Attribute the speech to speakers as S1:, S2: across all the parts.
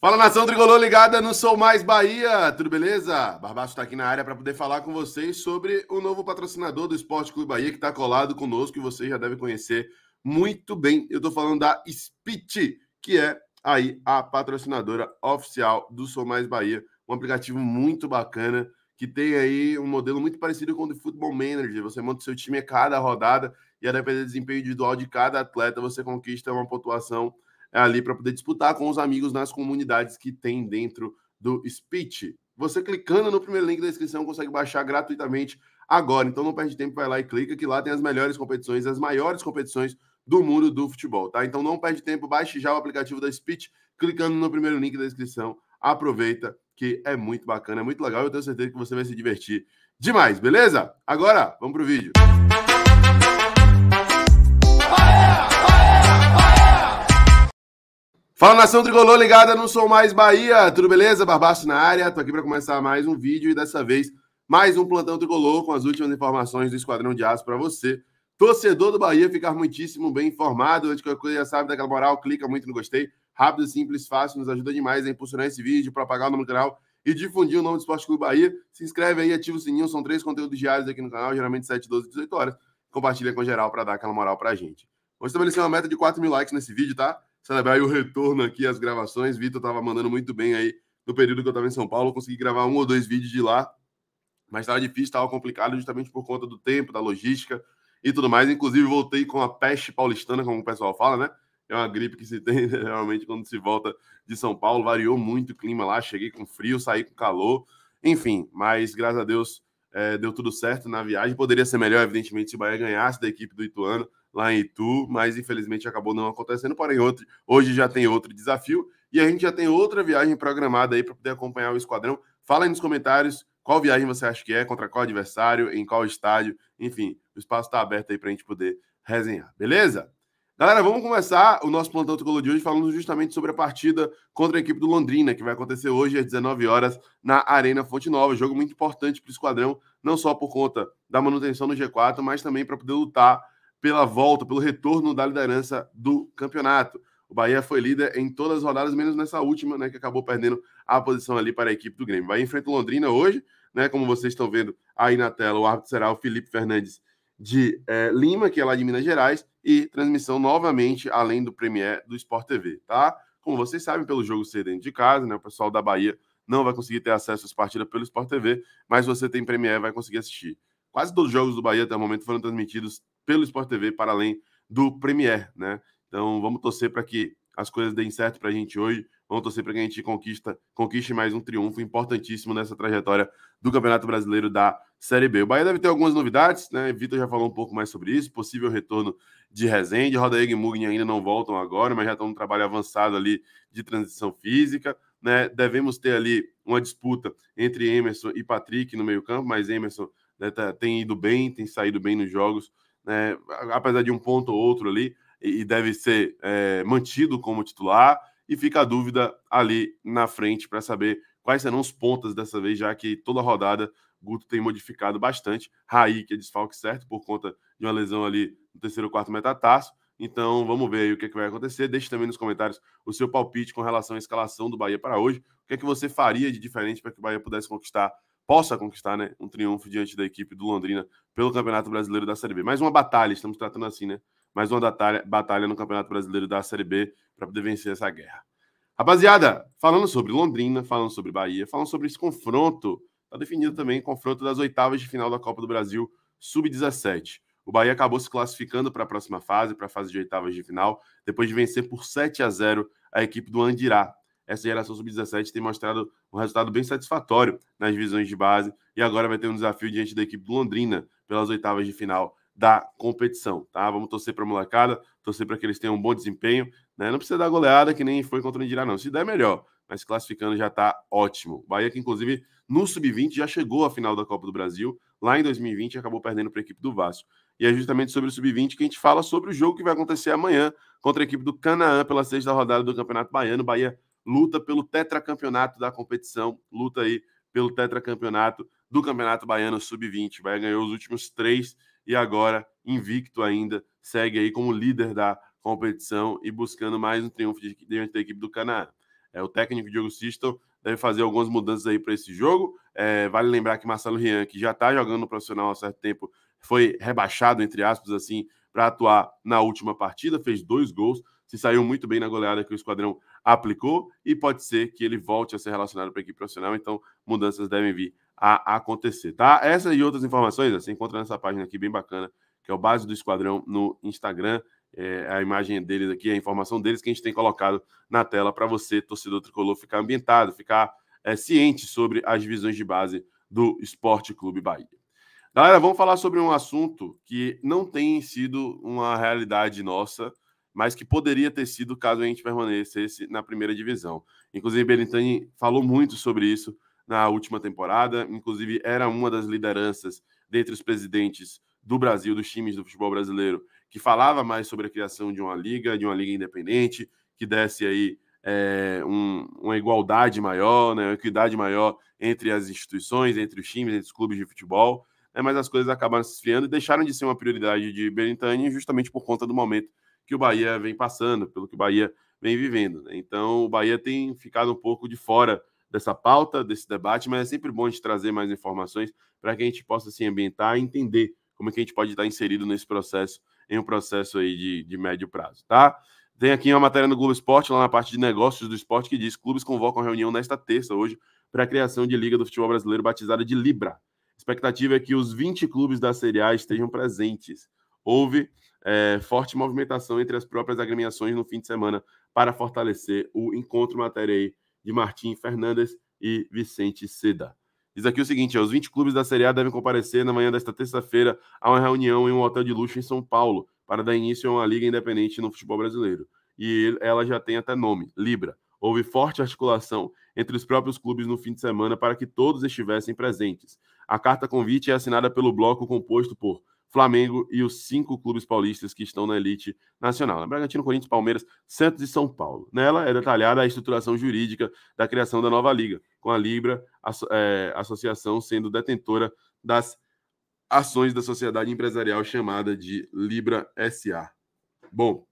S1: Fala nação tricolor ligada no Sou Mais Bahia, tudo beleza? Barbaço está aqui na área para poder falar com vocês sobre o novo patrocinador do Esporte Clube Bahia que está colado conosco que vocês já devem conhecer muito bem. Eu estou falando da Spit, que é aí a patrocinadora oficial do Sou Mais Bahia, um aplicativo muito bacana que tem aí um modelo muito parecido com o do Football Manager. Você monta seu time a cada rodada e a depender do desempenho individual de cada atleta você conquista uma pontuação é ali para poder disputar com os amigos nas comunidades que tem dentro do Speech. Você clicando no primeiro link da descrição consegue baixar gratuitamente agora. Então não perde tempo, vai lá e clica que lá tem as melhores competições, as maiores competições do mundo do futebol, tá? Então não perde tempo, baixe já o aplicativo da Speech clicando no primeiro link da descrição. Aproveita que é muito bacana, é muito legal, eu tenho certeza que você vai se divertir demais, beleza? Agora, vamos pro vídeo. Música Fala nação tricolor ligada, não sou mais Bahia, tudo beleza? Barbaço na área, tô aqui para começar mais um vídeo e dessa vez mais um plantão tricolor com as últimas informações do Esquadrão de Aço para você, torcedor do Bahia, ficar muitíssimo bem informado. Antes que a coisa já sabe daquela moral, clica muito no gostei, rápido, simples, fácil, nos ajuda demais a impulsionar esse vídeo, propagar o nome do canal e difundir o nome do Esporte Clube Bahia. Se inscreve aí, ativa o sininho, são três conteúdos diários aqui no canal, geralmente 7, 12, 18 horas. Compartilha com geral para dar aquela moral pra gente. Vou estabelecer uma meta de 4 mil likes nesse vídeo, tá? celebrar o retorno aqui às gravações. Vitor estava mandando muito bem aí no período que eu estava em São Paulo. consegui gravar um ou dois vídeos de lá, mas estava difícil, estava complicado justamente por conta do tempo, da logística e tudo mais. Inclusive, voltei com a peste paulistana, como o pessoal fala, né? É uma gripe que se tem realmente quando se volta de São Paulo. Variou muito o clima lá. Cheguei com frio, saí com calor. Enfim, mas graças a Deus é, deu tudo certo na viagem. Poderia ser melhor, evidentemente, se o Bahia ganhasse da equipe do Ituano lá em Itu, mas infelizmente acabou não acontecendo. Porém, outro, hoje já tem outro desafio e a gente já tem outra viagem programada aí para poder acompanhar o esquadrão. Fala aí nos comentários qual viagem você acha que é, contra qual adversário, em qual estádio, enfim, o espaço está aberto aí para a gente poder resenhar, beleza? Galera, vamos começar o nosso plantão tricolor de hoje falando justamente sobre a partida contra a equipe do Londrina, que vai acontecer hoje às 19 horas na Arena Fonte Nova. Jogo muito importante para o esquadrão, não só por conta da manutenção no G4, mas também para poder lutar pela volta, pelo retorno da liderança do campeonato. O Bahia foi líder em todas as rodadas, menos nessa última, né, que acabou perdendo a posição ali para a equipe do Grêmio. Vai enfrentar o Londrina hoje, né, como vocês estão vendo aí na tela, o árbitro será o Felipe Fernandes de eh, Lima, que é lá de Minas Gerais, e transmissão novamente além do Premier do Sport TV, tá? Como vocês sabem, pelo jogo ser dentro de casa, né, o pessoal da Bahia não vai conseguir ter acesso às partidas pelo Sport TV, mas você tem Premier vai conseguir assistir. Quase todos os jogos do Bahia até o momento foram transmitidos pelo Sport TV, para além do Premier, né? Então vamos torcer para que as coisas deem certo para a gente hoje. Vamos torcer para que a gente conquista, conquiste mais um triunfo importantíssimo nessa trajetória do Campeonato Brasileiro da Série B. O Bahia deve ter algumas novidades, né? Vitor já falou um pouco mais sobre isso. Possível retorno de Rezende, Roda e Mugni ainda não voltam agora, mas já estão no trabalho avançado ali de transição física. Né? Devemos ter ali uma disputa entre Emerson e Patrick no meio-campo, mas Emerson né, tá, tem ido bem, tem saído bem nos jogos né, apesar de um ponto ou outro ali, e, deve ser é, mantido como titular. E fica a dúvida ali na frente para saber quais serão os pontas dessa vez, já que toda rodada Guto tem modificado bastante. Raí, que é desfalque certo, por conta de uma lesão ali no terceiro quarto metatarso. Então vamos ver aí o que, é que vai acontecer. Deixe também nos comentários o seu palpite com relação à escalação do Bahia para hoje. O que é que você faria de diferente para que o Bahia pudesse conquistar possa conquistar né, um triunfo diante da equipe do Londrina pelo Campeonato Brasileiro da Série B. Mais uma batalha, estamos tratando assim, né? Mais uma batalha, batalha no Campeonato Brasileiro da Série B para poder vencer essa guerra. Rapaziada, falando sobre Londrina, falando sobre Bahia, falando sobre esse confronto, está definido também confronto das oitavas de final da Copa do Brasil Sub-17. O Bahia acabou se classificando para a próxima fase, para a fase de oitavas de final, depois de vencer por 7 a 0 a equipe do Andirá, essa geração sub-17 tem mostrado um resultado bem satisfatório nas divisões de base e agora vai ter um desafio diante da equipe do Londrina pelas oitavas de final da competição, tá? Vamos torcer para a molecada, torcer para que eles tenham um bom desempenho, né? Não precisa dar goleada que nem foi contra o Indirá, não. Se der, melhor, mas classificando já está ótimo. Bahia que, inclusive, no sub-20 já chegou à final da Copa do Brasil, lá em 2020 acabou perdendo para a equipe do Vasco. E é justamente sobre o Sub-20 que a gente fala sobre o jogo que vai acontecer amanhã contra a equipe do Canaã pela sexta rodada do Campeonato Baiano. Bahia luta pelo tetracampeonato da competição, luta aí pelo tetracampeonato do Campeonato Baiano Sub-20. vai ganhar os últimos três e agora, invicto ainda, segue aí como líder da competição e buscando mais um triunfo diante da equipe do Canaã. É, o técnico Diogo Siston deve fazer algumas mudanças aí para esse jogo. É, vale lembrar que Marcelo Rian, que já está jogando no profissional há certo tempo, foi rebaixado, entre aspas, assim, para atuar na última partida, fez dois gols, se saiu muito bem na goleada que o Esquadrão aplicou e pode ser que ele volte a ser relacionado para a equipe profissional, então mudanças devem vir a acontecer, tá? essas e outras informações você encontra nessa página aqui bem bacana, que é o Base do Esquadrão no Instagram. É, a imagem deles aqui, a informação deles que a gente tem colocado na tela para você, torcedor tricolor, ficar ambientado, ficar é, ciente sobre as divisões de base do Esporte Clube Bahia. Galera, vamos falar sobre um assunto que não tem sido uma realidade nossa, mas que poderia ter sido caso a gente permanecesse na primeira divisão. Inclusive, Belintani falou muito sobre isso na última temporada, inclusive era uma das lideranças dentre os presidentes do Brasil, dos times do futebol brasileiro, que falava mais sobre a criação de uma liga, de uma liga independente, que desse aí é, um, uma igualdade maior, né, uma equidade maior entre as instituições, entre os times, entre os clubes de futebol, né, mas as coisas acabaram se esfriando e deixaram de ser uma prioridade de Berintani justamente por conta do momento que o Bahia vem passando, pelo que o Bahia vem vivendo. Né? Então, o Bahia tem ficado um pouco de fora dessa pauta, desse debate, mas é sempre bom a gente trazer mais informações para que a gente possa se ambientar e entender como é que a gente pode estar inserido nesse processo, em um processo aí de, de médio prazo, tá? Tem aqui uma matéria no Globo Esporte, lá na parte de negócios do esporte, que diz clubes convocam reunião nesta terça, hoje, para a criação de Liga do Futebol Brasileiro batizada de Libra. A expectativa é que os 20 clubes da Série A estejam presentes. Houve é, forte movimentação entre as próprias agremiações no fim de semana para fortalecer o encontro matéria aí de Martim Fernandes e Vicente Seda. Diz aqui o seguinte: ó, os 20 clubes da Série A devem comparecer na manhã desta terça-feira a uma reunião em um hotel de luxo em São Paulo para dar início a uma liga independente no futebol brasileiro. E ela já tem até nome, Libra. Houve forte articulação entre os próprios clubes no fim de semana para que todos estivessem presentes. A carta convite é assinada pelo bloco composto por Flamengo e os cinco clubes paulistas que estão na elite nacional. Né? Bragantino, Corinthians, Palmeiras, Santos e São Paulo. Nela é detalhada a estruturação jurídica da criação da nova liga, com a Libra a, é, Associação sendo detentora das ações da sociedade empresarial chamada de Libra SA. Bom,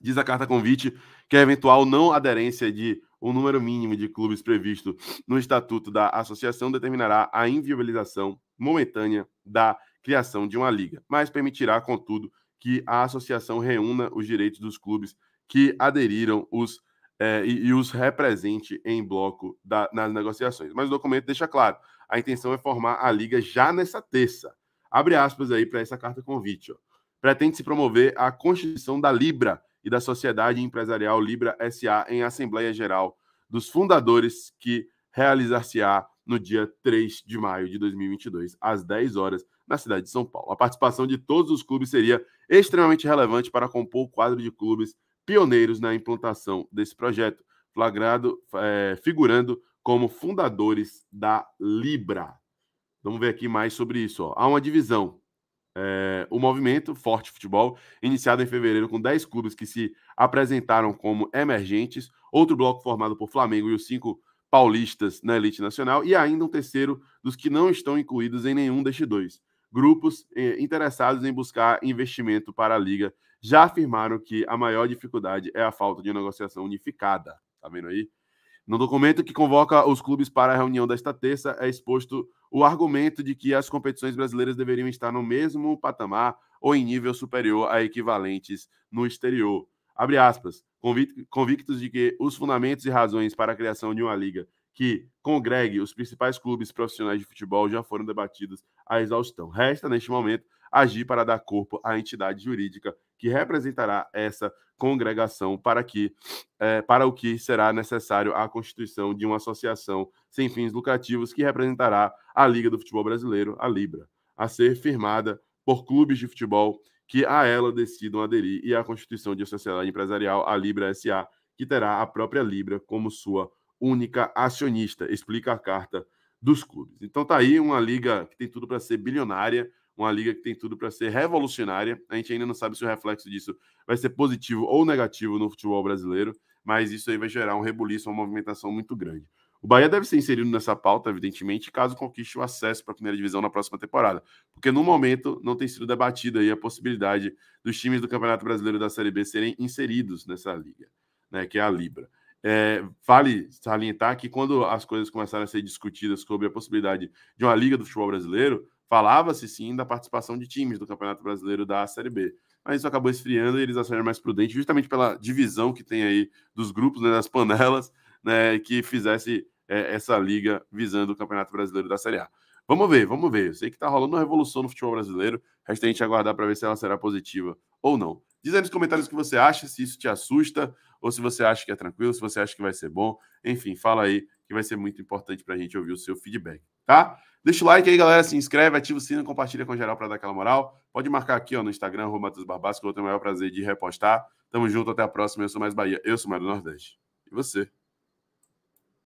S1: diz a carta convite que a eventual não aderência de um número mínimo de clubes previsto no estatuto da associação determinará a inviabilização momentânea da criação de uma liga, mas permitirá, contudo, que a associação reúna os direitos dos clubes que aderiram os, eh, e, e, os represente em bloco da, nas negociações. Mas o documento deixa claro: a intenção é formar a liga já nessa terça. Abre aspas aí para essa carta convite. Pretende se promover a constituição da Libra e da Sociedade Empresarial Libra SA em Assembleia Geral dos fundadores que realizar-se-á no dia 3 de maio de 2022, às 10 horas, na cidade de São Paulo. A participação de todos os clubes seria extremamente relevante para compor o quadro de clubes pioneiros na implantação desse projeto, flagrado, é, figurando como fundadores da Libra. Vamos ver aqui mais sobre isso. Ó. Há uma divisão. É, o movimento Forte Futebol, iniciado em fevereiro com 10 clubes que se apresentaram como emergentes, outro bloco formado por Flamengo e os cinco paulistas na elite nacional e ainda um terceiro dos que não estão incluídos em nenhum destes dois. Grupos eh, interessados em buscar investimento para a liga já afirmaram que a maior dificuldade é a falta de negociação unificada. Tá vendo aí? No documento que convoca os clubes para a reunião desta terça, é exposto o argumento de que as competições brasileiras deveriam estar no mesmo patamar ou em nível superior a equivalentes no exterior. Abre aspas convictos de que os fundamentos e razões para a criação de uma liga que congregue os principais clubes profissionais de futebol já foram debatidos à exaustão. Resta, neste momento, agir para dar corpo à entidade jurídica que representará essa congregação para que é, para o que será necessário a constituição de uma associação sem fins lucrativos que representará a Liga do Futebol Brasileiro, a Libra, a ser firmada por clubes de futebol que a ela decidam aderir e à constituição de sociedade empresarial, a Libra SA, que terá a própria Libra como sua única acionista, explica a carta dos clubes. Então tá aí uma liga que tem tudo para ser bilionária, uma liga que tem tudo para ser revolucionária. A gente ainda não sabe se o reflexo disso vai ser positivo ou negativo no futebol brasileiro, mas isso aí vai gerar um rebuliço, uma movimentação muito grande. O Bahia deve ser inserido nessa pauta, evidentemente, caso conquiste o acesso para a primeira divisão na próxima temporada, porque no momento não tem sido debatida aí a possibilidade dos times do Campeonato Brasileiro da Série B serem inseridos nessa liga, né, que é a Libra. É, vale salientar que quando as coisas começaram a ser discutidas sobre a possibilidade de uma liga do futebol brasileiro, falava-se sim da participação de times do Campeonato Brasileiro da Série B. Mas isso acabou esfriando e eles acharam mais prudente, justamente pela divisão que tem aí dos grupos, né, das panelas, né, que fizesse é, essa liga visando o Campeonato Brasileiro da Série A. Vamos ver, vamos ver. Eu sei que está rolando uma revolução no futebol brasileiro. Resta a gente aguardar para ver se ela será positiva ou não. Diz aí nos comentários o que você acha, se isso te assusta, ou se você acha que é tranquilo, se você acha que vai ser bom. Enfim, fala aí, que vai ser muito importante para a gente ouvir o seu feedback, tá? Deixa o like aí, galera, se inscreve, ativa o sino, compartilha com geral para dar aquela moral. Pode marcar aqui ó, no Instagram, Matheus Barbasco, que eu vou ter o maior prazer de repostar. Tamo junto, até a próxima. Eu sou mais Bahia, eu sou mais do Nordeste. E você?